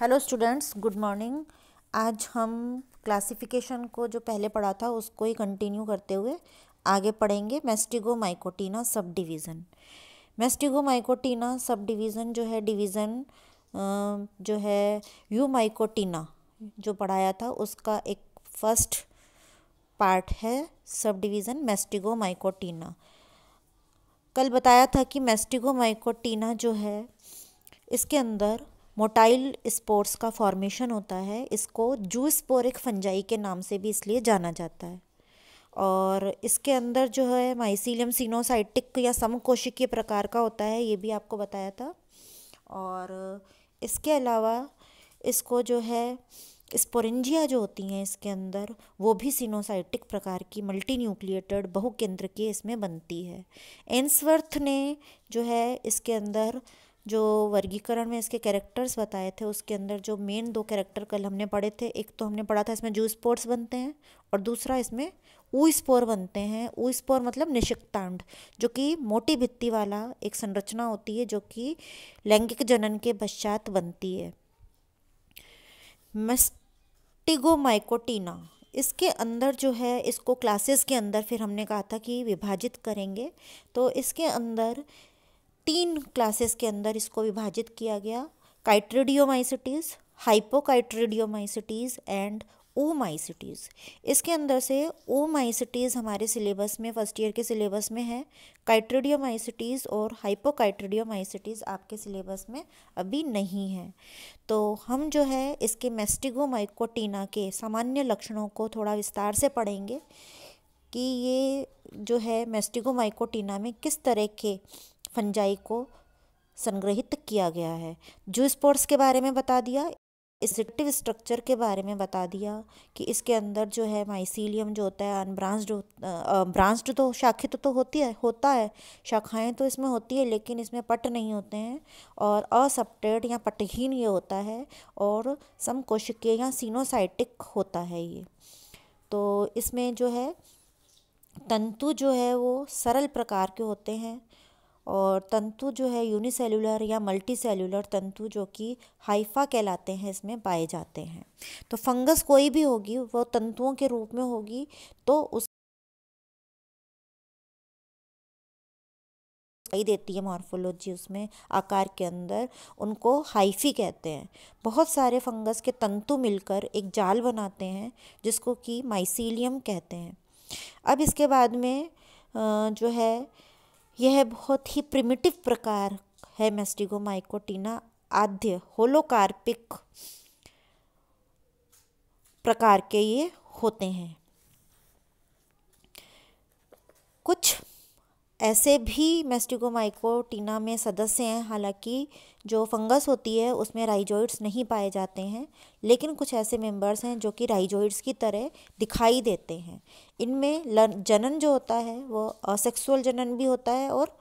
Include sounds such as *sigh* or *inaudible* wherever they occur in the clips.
hello students good morning आज हम classification को जो पहले पढ़ा था उसको ही कंटिन्यू करते हुए आगे पढ़ेंगे मेस्टिगो माइकोटीना सब डिवीज़न मेस्टिगो माइकोटीना सब डिवीज़न जो है डिवीज़न जो है यू माइकोटीना जो पढ़ाया था उसका एक फर्स्ट पार्ट है सब डिवीज़न मेस्टिगो माइकोटीना कल बताया था कि मेस्टिगो माइकोटीना जो है इसके अंदर मोटाइल स्पोर्स का फॉर्मेशन होता है इसको जूसपोरिक फंजाई के नाम से भी इसलिए जाना जाता है और इसके अंदर जो है माइसीलियम सीनोसाइटिक या समकोशिकीय प्रकार का होता है ये भी आपको बताया था और इसके अलावा इसको जो है स्पोरेंजिया जो होती हैं इसके अंदर वो भी सीनोसाइटिक प्रकार की मल्टी न्यूक्लिएटेड बहुकेंद्र की इसमें बनती है एंसवर्थ ने जो है इसके अंदर जो वर्गीकरण में इसके कैरेक्टर्स बताए थे उसके अंदर जो मेन दो कैरेक्टर कल हमने पढ़े थे एक तो हमने पढ़ा था इसमें जू स्पोर्ट्स बनते हैं और दूसरा इसमें ऊ स्पोर बनते हैं ऊ स्पोर मतलब निशिकतांड जो कि मोटी भित्ती वाला एक संरचना होती है जो कि लैंगिक जनन के पश्चात बनती है मस्टिगोमाइकोटीना इसके अंदर जो है इसको क्लासेस के अंदर फिर हमने कहा था कि विभाजित करेंगे तो इसके अंदर तीन क्लासेस के अंदर इसको विभाजित किया गया काइट्रेडियोमाइसिटीज़ हाइपोकाइट्रेडियोमाइसिटीज़ एंड ओमाइसिटीज़ इसके अंदर से ओमाइसिटीज़ हमारे सिलेबस में फर्स्ट ईयर के सिलेबस में है काइट्रेडियोमाइसिटीज़ और हाइपोकाइट्रिडियोमाइसिटीज़ आपके सिलेबस में अभी नहीं है तो हम जो है इसके मेस्टिगोमाइकोटीना के सामान्य लक्षणों को थोड़ा विस्तार से पढ़ेंगे कि ये जो है मेस्टिगोमाइकोटीना में किस तरह के फंजाई को संग्रहित किया गया है जू स्पोर्ट्स के बारे में बता दिया इसेक्टिव स्ट्रक्चर के बारे में बता दिया कि इसके अंदर जो है माइसीलियम जो होता है अनब्रांच्ड ब्रांच्ड तो शाखित तो, होती है होता है शाखाएं तो इसमें होती है लेकिन इसमें पट नहीं होते हैं और असप्टेड या पटहीन ये होता है और समकोशिकीय या सीनोसाइटिक होता है ये तो इसमें जो है तंतु जो है वो सरल प्रकार के होते हैं और तंतु जो है यूनिसेलुलर या मल्टी सेलुलर तंतु जो कि हाइफा कहलाते हैं इसमें पाए जाते हैं तो फंगस कोई भी होगी वो तंतुओं के रूप में होगी तो उस दिखाई देती है मॉर्फोलॉजी उसमें आकार के अंदर उनको हाइफी कहते हैं बहुत सारे फंगस के तंतु मिलकर एक जाल बनाते हैं जिसको कि माइसीलियम कहते हैं अब इसके बाद में जो है यह बहुत ही प्रिमिटिव प्रकार है माइकोटीना आद्य होलोकार्पिक प्रकार के ये होते हैं कुछ ऐसे भी मेस्टिकोमाइकोटीना में सदस्य हैं हालांकि जो फंगस होती है उसमें राइजोइड्स नहीं पाए जाते हैं लेकिन कुछ ऐसे मेंबर्स हैं जो कि राइजोइड्स की तरह दिखाई देते हैं इनमें जनन जो होता है वो असेक्सुअल जनन भी होता है और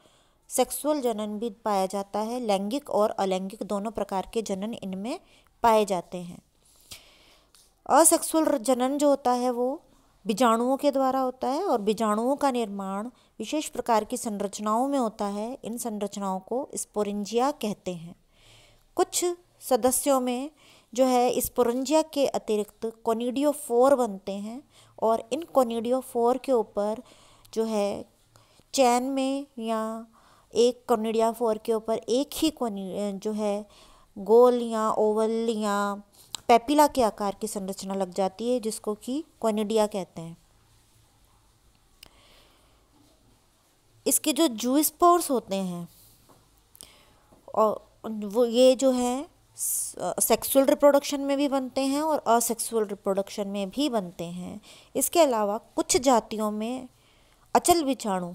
सेक्सुअल जनन भी पाया जाता है लैंगिक और अलैंगिक दोनों प्रकार के जनन इनमें पाए जाते हैं असेक्सुअल जनन जो होता है वो बीजाणुओं के द्वारा होता है और बीजाणुओं का निर्माण विशेष प्रकार की संरचनाओं में होता है इन संरचनाओं को स्पोरेंजिया कहते हैं कुछ सदस्यों में जो है स्पोरेंजिया के अतिरिक्त फोर बनते हैं और इन फोर के ऊपर जो है चैन में या एक फोर के ऊपर एक ही कोनी जो है गोल या ओवल या पैपिला के आकार की संरचना लग जाती है जिसको कि क्वनिडिया कहते हैं इसके जो जूस्पोर्स होते हैं और वो ये जो है सेक्सुअल रिप्रोडक्शन में भी बनते हैं और असेक्सुअल रिप्रोडक्शन में भी बनते हैं इसके अलावा कुछ जातियों में अचल बिछाणु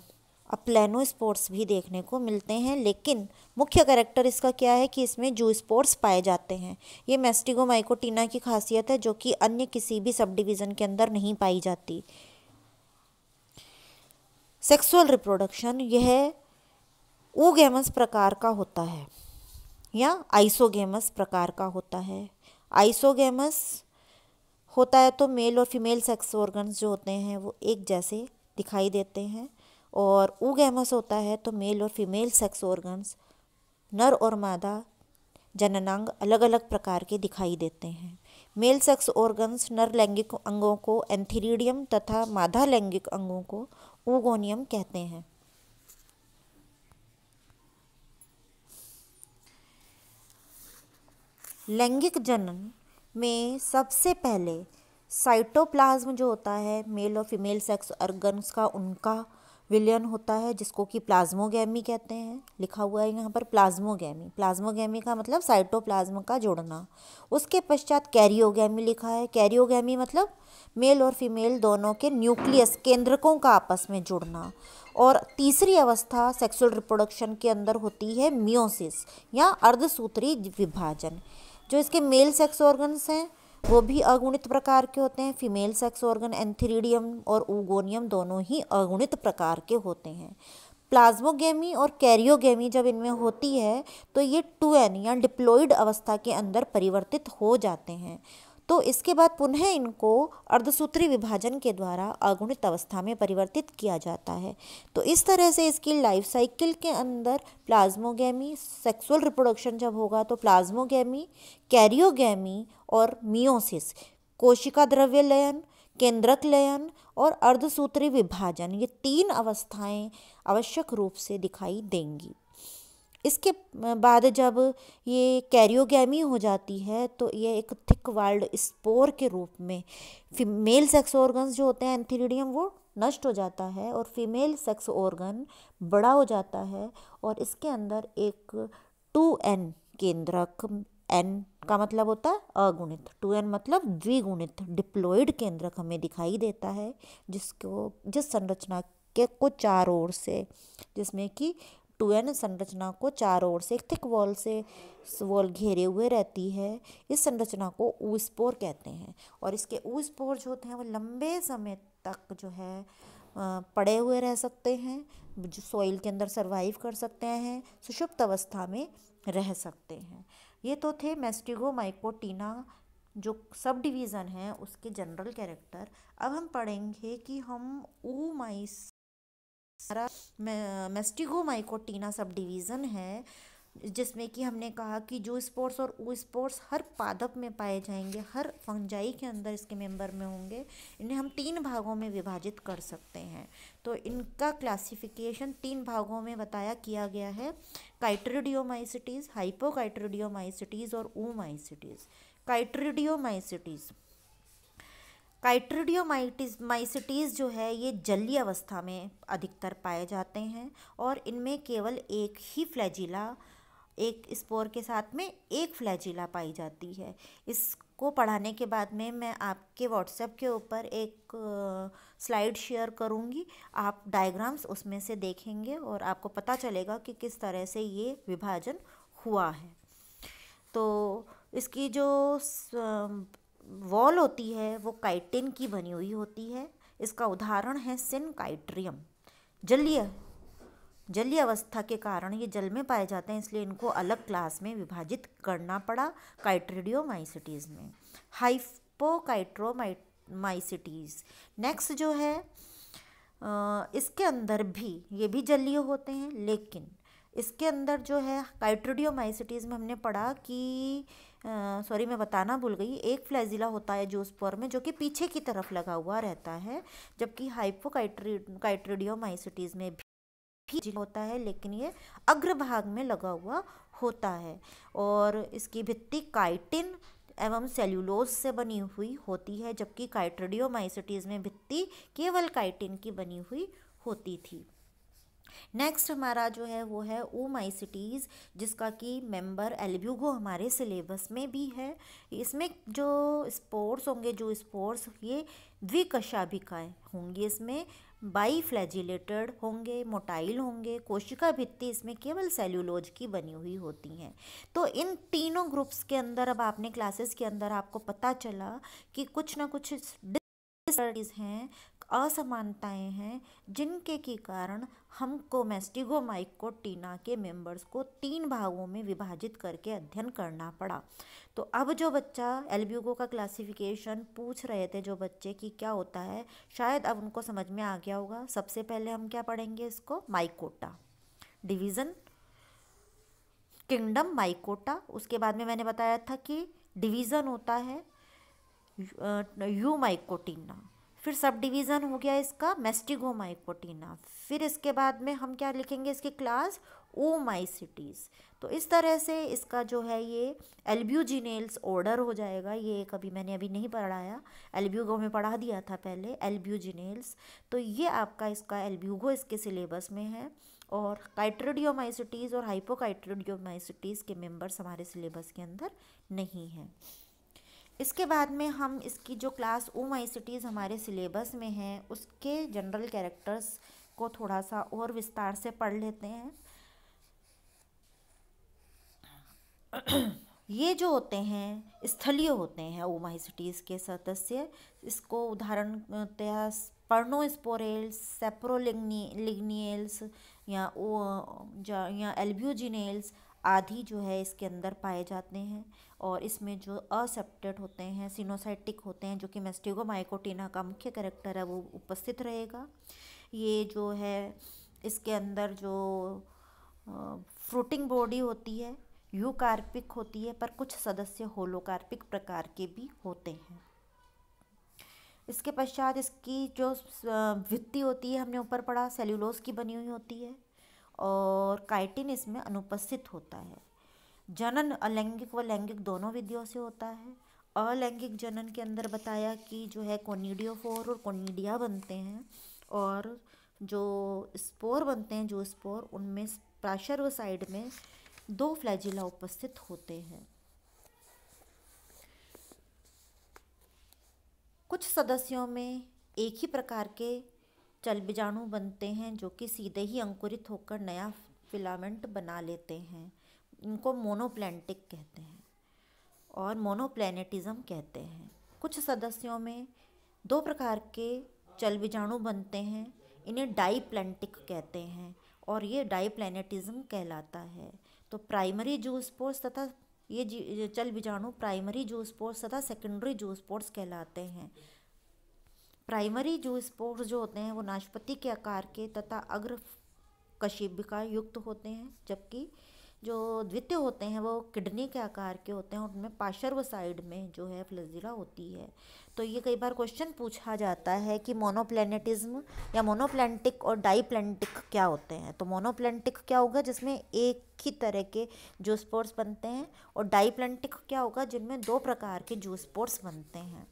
अब प्लेनो स्पोर्ट्स भी देखने को मिलते हैं लेकिन मुख्य करेक्टर इसका क्या है कि इसमें जू स्पोर्ट्स पाए जाते हैं ये मेस्टिगो माइकोटीना की खासियत है जो कि अन्य किसी भी सब डिवीज़न के अंदर नहीं पाई जाती सेक्सुअल रिप्रोडक्शन यह ऊगेमस प्रकार का होता है या आइसोगेमस प्रकार का होता है आइसोगेमस होता है तो मेल और फीमेल सेक्स ऑर्गन्स जो होते हैं वो एक जैसे दिखाई देते हैं और ऊगैमस होता है तो मेल और फीमेल सेक्स ऑर्गन्स नर और मादा जननांग अलग अलग प्रकार के दिखाई देते हैं मेल सेक्स ऑर्गन्स नर लैंगिक अंगों को एंथीरिडियम तथा मादा लैंगिक अंगों को ऊगोनियम कहते हैं लैंगिक जनन में सबसे पहले साइटोप्लाज्म जो होता है मेल और फीमेल सेक्स ऑर्गन्स का उनका विलयन होता है जिसको कि प्लाज्मोगैमी कहते हैं लिखा हुआ है यहाँ पर प्लाज्मोगैमी प्लाज्मोगैमी का मतलब साइटोप्लाज्म का जोड़ना उसके पश्चात कैरियोगैमी लिखा है कैरियोगैमी मतलब मेल और फीमेल दोनों के न्यूक्लियस केंद्रकों का आपस में जुड़ना और तीसरी अवस्था सेक्सुअल रिप्रोडक्शन के अंदर होती है म्योसिस या अर्धसूत्री विभाजन जो इसके मेल सेक्स ऑर्गन्स हैं वो भी अगुणित प्रकार के होते हैं फीमेल सेक्स ऑर्गन एंथीरिडियम और ओगोनियम दोनों ही अगुणित प्रकार के होते हैं प्लाज्मोगेमी और कैरियोगेमी जब इनमें होती है तो ये टू एन या डिप्लोइड अवस्था के अंदर परिवर्तित हो जाते हैं तो इसके बाद पुनः इनको अर्धसूत्री विभाजन के द्वारा अगुणित अवस्था में परिवर्तित किया जाता है तो इस तरह से इसकी लाइफ साइकिल के अंदर प्लाज्मोगेमी सेक्सुअल रिप्रोडक्शन जब होगा तो प्लाज्मोगेमी कैरियोगेमी और मियोसिस कोशिका द्रव्य लयन केंद्रक लयन और अर्धसूत्री विभाजन ये तीन अवस्थाएं आवश्यक रूप से दिखाई देंगी इसके बाद जब ये कैरियोगैमी हो जाती है तो ये एक थिक वाल्ड स्पोर के रूप में फीमेल सेक्स ऑर्गन्स जो होते हैं एंथीरिडियम वो नष्ट हो जाता है और फीमेल सेक्स ऑर्गन बड़ा हो जाता है और इसके अंदर एक टू एन केंद्रक एन का मतलब होता है अगुणित टू एन मतलब द्विगुणित डिप्लोइड केंद्रक हमें दिखाई देता है जिसको जिस संरचना के को चार ओर से जिसमें कि टू एन संरचना को चार ओर से एक थिक वॉल से वॉल घेरे हुए रहती है इस संरचना को स्पोर कहते हैं और इसके स्पोर जो होते हैं वो लंबे समय तक जो है पड़े हुए रह सकते हैं जो सॉइल के अंदर सर्वाइव कर सकते हैं सुषुप्त अवस्था में रह सकते हैं ये तो थे मेस्टिगो माइकोटीना जो सब डिवीज़न है उसके जनरल कैरेक्टर अब हम पढ़ेंगे कि हम ऊ माइस मेस्टिगो माइकोटीना सब डिवीज़न है जिसमें कि हमने कहा कि जो स्पोर्ट्स और ओ स्पोर्ट्स हर पादप में पाए जाएंगे हर फंजाई के अंदर इसके मेंबर में होंगे इन्हें हम तीन भागों में विभाजित कर सकते हैं तो इनका क्लासिफिकेशन तीन भागों में बताया किया गया है काइट्रिडियोमाइसिटीज़ हाइपोकाइट्रिडियोमाइसिटीज़ और ओमाइसिटीज़ काइट्रिडियोमाइसिटीज़ काइट्रिडियोमाइटिस माइसिटीज़ जो है ये जलीय अवस्था में अधिकतर पाए जाते हैं और इनमें केवल एक ही फ्लैजिला एक स्पोर के साथ में एक फ्लैजिला पाई जाती है इसको पढ़ाने के बाद में मैं आपके व्हाट्सएप के ऊपर एक स्लाइड शेयर करूँगी आप डायग्राम्स उसमें से देखेंगे और आपको पता चलेगा कि किस तरह से ये विभाजन हुआ है तो इसकी जो वॉल होती है वो काइटिन की बनी हुई होती है इसका उदाहरण है सिन काइट्रियम जलीय जलीय अवस्था के कारण ये जल में पाए जाते हैं इसलिए इनको अलग क्लास में विभाजित करना पड़ा काइट्रिडियोमाइसिटीज़ में हाइपोकाइट्रोमाइसिटीज़ नेक्स्ट जो है इसके अंदर भी ये भी जलीय होते हैं लेकिन इसके अंदर जो है काइट्रोडियोमाइसिटीज़ में हमने पढ़ा कि सॉरी मैं बताना भूल गई एक फ्लैजिला होता है जोस्पोर में जो कि पीछे की तरफ लगा हुआ रहता है जबकि हाइपोकाइट्री काइट्रोडियोमाइसिटीज़ में भी होता है लेकिन ये अग्रभाग में लगा हुआ होता है और इसकी भित्ति काइटिन एवं सेल्यूलोज से बनी हुई होती है जबकि काइट्रोडियोमाइसिटीज़ में भित्ति केवल काइटिन की बनी हुई होती थी नेक्स्ट हमारा जो है वो है ओमाइसिटीज़ जिसका कि मेंबर एलब्यूगो हमारे सिलेबस में भी है इसमें जो स्पोर्ट्स होंगे जो स्पोर्ट्स ये द्विकशाभिकाएँ होंगी इसमें बाई फ्लैजिलेटेड होंगे मोटाइल होंगे कोशिका भित्ति इसमें केवल सेल्यूलोज की बनी हुई होती हैं तो इन तीनों ग्रुप्स के अंदर अब आपने क्लासेस के अंदर आपको पता चला कि कुछ ना कुछ हैं असमानताएं हैं जिनके के कारण हमको मेस्टिगो माइकोटीना के मेंबर्स को तीन भागों में विभाजित करके अध्ययन करना पड़ा तो अब जो बच्चा एल्ब्यूगो का क्लासिफिकेशन पूछ रहे थे जो बच्चे की क्या होता है शायद अब उनको समझ में आ गया होगा सबसे पहले हम क्या पढ़ेंगे इसको माइकोटा डिवीज़न किंगडम माइकोटा उसके बाद में मैंने बताया था कि डिवीज़न होता है यू माइकोटीना फिर सब डिवीज़न हो गया इसका मेस्टिगोमाइकोटीना फिर इसके बाद में हम क्या लिखेंगे इसकी क्लास ओ माइसिटीज़ तो इस तरह से इसका जो है ये एल्ब्यूजिनेल्स ऑर्डर हो जाएगा ये कभी मैंने अभी नहीं पढ़ाया एल्ब्यूगो में पढ़ा दिया था पहले एल्ब्यूजिनेल्स तो ये आपका इसका एल्ब्यूगो इसके सिलेबस में है और काइट्रोडियोमाइसिटीज़ और हाइपोकाइट्रोडियोमाइसिटीज़ के मेम्बर्स हमारे सिलेबस के अंदर नहीं हैं इसके बाद में हम इसकी जो क्लास ओ माई सिटीज़ हमारे सिलेबस में हैं उसके जनरल कैरेक्टर्स को थोड़ा सा और विस्तार से पढ़ लेते हैं *clears throat* ये जो होते हैं स्थलीय होते हैं सिटीज़ के सदस्य इसको उदाहरणतया पर्नोस्पोरेल्स सेप्रोलिग्नी लिग्नियल्स या ओ या एल्ब्यूजिनेल्स आदि जो है इसके अंदर पाए जाते हैं और इसमें जो असेप्टेड होते हैं सिनोसाइटिक होते हैं जो कि माइकोटीना का मुख्य करेक्टर है वो उपस्थित रहेगा ये जो है इसके अंदर जो फ्रूटिंग बॉडी होती है यूकार्पिक होती है पर कुछ सदस्य होलोकार्पिक प्रकार के भी होते हैं इसके पश्चात इसकी जो वित्ती होती है हमने ऊपर पढ़ा सेल्यूलोस की बनी हुई होती है और काइटिन इसमें अनुपस्थित होता है जनन अलैंगिक व लैंगिक दोनों विधियों से होता है अलैंगिक जनन के अंदर बताया कि जो है कोनीडियोफोर और कोनीडिया बनते हैं और जो स्पोर बनते हैं जो स्पोर उनमें प्राशर्व साइड में दो फ्लैजिला उपस्थित होते हैं कुछ सदस्यों में एक ही प्रकार के चल बीजाणु बनते हैं जो कि सीधे ही अंकुरित होकर नया फिलामेंट बना लेते हैं इनको मोनोप्लैंटिक कहते हैं और मोनोप्लैनेटिज्म कहते हैं कुछ सदस्यों में दो प्रकार के चल बीजाणु बनते हैं इन्हें डाईप्लैनेटिक कहते हैं और ये डाईप्लैनेटिज्म कहलाता है तो प्राइमरी जूस पोर्स तथा ये चल बीजाणु प्राइमरी जूस पोर्स तथा सेकेंडरी जूस पोर्स कहलाते हैं प्राइमरी जो स्पोर्स जो होते हैं वो नाशपति के आकार के तथा अग्र कशिबिका युक्त होते हैं जबकि जो द्वितीय होते हैं वो किडनी के आकार के होते हैं उनमें पाशर्व साइड में जो है फ्लजिला होती है तो ये कई बार क्वेश्चन पूछा जाता है कि मोनोप्लेनेटिज्म या मोनोप्लेनेटिक और डाईप्लेनेटिक क्या होते हैं तो मोनोप्लेनेटिक क्या होगा जिसमें एक ही तरह के जो स्पोर्ट्स बनते हैं और डाईप्लेनेटिक क्या होगा जिनमें दो प्रकार के जो स्पोर्ट्स बनते हैं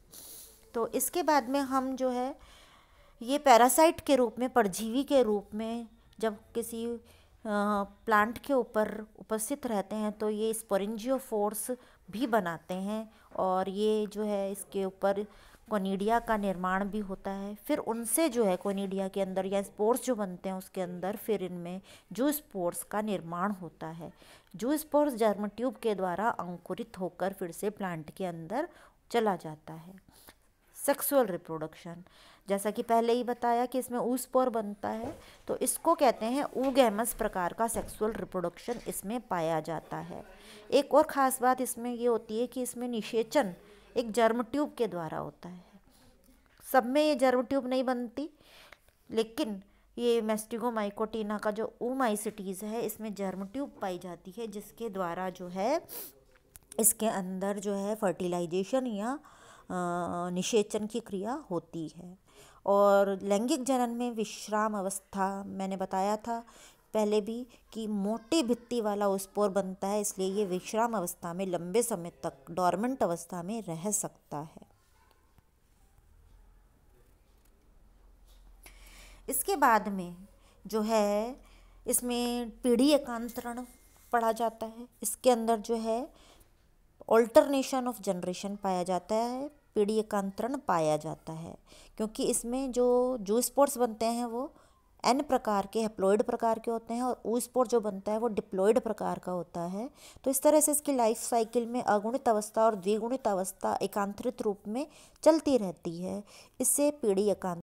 तो इसके बाद में हम जो है ये पैरासाइट के रूप में परजीवी के रूप में जब किसी प्लांट के ऊपर उपस्थित रहते हैं तो ये स्पोरेंजियो फोर्स भी बनाते हैं और ये जो है इसके ऊपर कोनीडिया का निर्माण भी होता है फिर उनसे जो है कोनीडिया के अंदर या स्पोर्स जो बनते हैं उसके अंदर फिर इनमें जू स्पोर्स का निर्माण होता है जू स्पोर्स जर्म ट्यूब के द्वारा अंकुरित होकर फिर से प्लांट के अंदर चला जाता है सेक्सुअल रिप्रोडक्शन जैसा कि पहले ही बताया कि इसमें ऊसपोर बनता है तो इसको कहते हैं ऊगैमस प्रकार का सेक्सुअल रिप्रोडक्शन इसमें पाया जाता है एक और ख़ास बात इसमें ये होती है कि इसमें निषेचन एक जर्म ट्यूब के द्वारा होता है सब में ये जर्म ट्यूब नहीं बनती लेकिन ये मेस्टिगोमाइकोटीना का जो ओमाइसिटीज़ है इसमें जर्म ट्यूब पाई जाती है जिसके द्वारा जो है इसके अंदर जो है फर्टिलाइजेशन या निषेचन की क्रिया होती है और लैंगिक जनन में विश्राम अवस्था मैंने बताया था पहले भी कि मोटे भित्ति वाला उस्पोर बनता है इसलिए ये विश्राम अवस्था में लंबे समय तक डॉर्मेंट अवस्था में रह सकता है इसके बाद में जो है इसमें पीढ़ी एकांतरण पढ़ा जाता है इसके अंदर जो है ऑल्टरनेशन ऑफ जनरेशन पाया जाता है एकांतरण पाया जाता है क्योंकि इसमें जो जू स्पोर्ट्स बनते हैं वो एन प्रकार के हेप्लोइड प्रकार के होते हैं और ऊ स्पोर्ट जो बनता है वो डिप्लोइड प्रकार का होता है तो इस तरह से इसकी लाइफ साइकिल में अगुणित अवस्था और द्विगुणित अवस्था एकांतरित रूप में चलती रहती है इससे पीढ़ी एकांत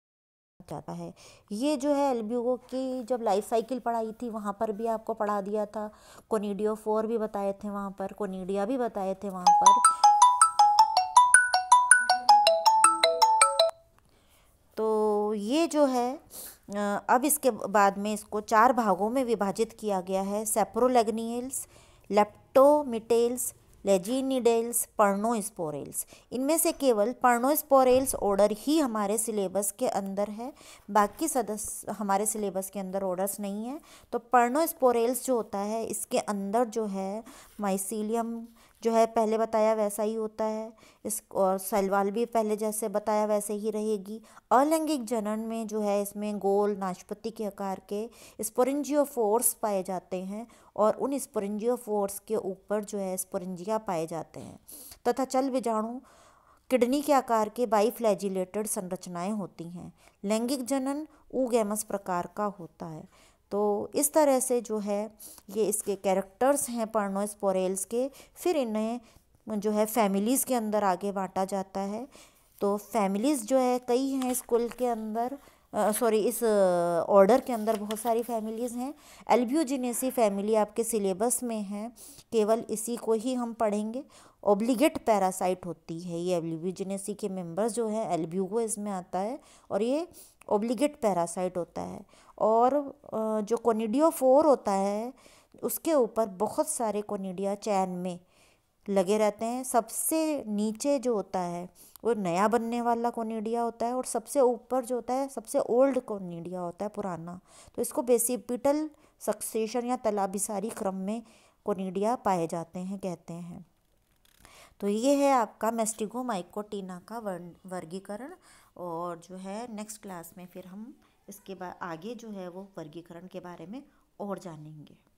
जाता है ये जो है एल्ब्यूगो की जब लाइफ साइकिल पढ़ाई थी वहाँ पर भी आपको पढ़ा दिया था कोनीडियो फोर भी बताए थे वहाँ पर कोनीडिया भी बताए थे वहाँ पर तो ये जो है अब इसके बाद में इसको चार भागों में विभाजित किया गया है सेप्रोलेग्नियल्स लेप्टोमिटेल्स लेजीनिडेल्स पर्नोस्पोरेल्स इनमें से केवल पर्नोस्पोरेल्स ऑर्डर ही हमारे सिलेबस के अंदर है बाकी सदस्य हमारे सिलेबस के अंदर ऑर्डर्स नहीं है तो पर्नोस्पोरेल्स जो होता है इसके अंदर जो है माइसीलियम जो है पहले बताया वैसा ही होता है इस और सलवाल भी पहले जैसे बताया वैसे ही रहेगी अलैंगिक जनन में जो है इसमें गोल नाशपति के आकार के फोर्स पाए जाते हैं और उन फोर्स के ऊपर जो है स्पोरेंजिया पाए जाते हैं तथा चल बीजाणु किडनी के आकार के बाईफ्लैजिलेटेड संरचनाएं होती हैं लैंगिक जनन ऊगेमस प्रकार का होता है तो इस तरह से जो है ये इसके कैरेक्टर्स हैं पर्नोस्पोरेल्स के फिर इन्हें जो है फैमिलीज़ के अंदर आगे बांटा जाता है तो फैमिलीज़ जो है कई हैं स्कूल के अंदर सॉरी इस ऑर्डर के अंदर बहुत सारी फैमिलीज़ हैं एल्ब्यूजिनेसी फैमिली आपके सिलेबस में है केवल इसी को ही हम पढ़ेंगे ओब्लीगेट पैरासाइट होती है ये एल्ब्यूजिनेसी के मेंबर्स जो हैं एल्ब्यूगो इसमें आता है और ये ओब्लीगेट पैरासाइट होता है और जो फोर होता है उसके ऊपर बहुत सारे कोनीडिया चैन में लगे रहते हैं सबसे नीचे जो होता है वो नया बनने वाला कोनीडिया होता है और सबसे ऊपर जो होता है सबसे ओल्ड कोनीडिया होता है पुराना तो इसको बेसिपिटल सक्सेशन या तलाबिसारी क्रम में कोनीडिया पाए जाते हैं कहते हैं तो ये है आपका मेस्टिगो माइकोटीना का वर्गीकरण और जो है नेक्स्ट क्लास में फिर हम इसके बाद आगे जो है वो वर्गीकरण के बारे में और जानेंगे